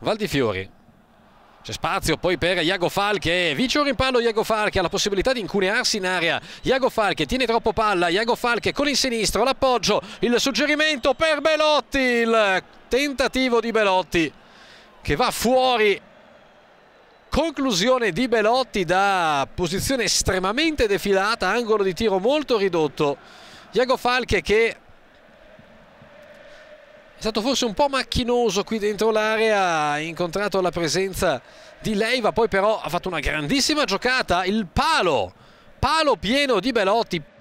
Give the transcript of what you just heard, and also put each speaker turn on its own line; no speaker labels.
Valdifiori c'è spazio poi per Iago Falche, vince un rimpallo Iago Falche, ha la possibilità di incunearsi in area, Iago Falche tiene troppo palla, Iago Falche con il sinistro, l'appoggio, il suggerimento per Belotti, il tentativo di Belotti che va fuori, conclusione di Belotti da posizione estremamente defilata, angolo di tiro molto ridotto, Iago Falche che stato forse un po' macchinoso qui dentro l'area, ha incontrato la presenza di Leiva, poi però ha fatto una grandissima giocata, il palo, palo pieno di Belotti,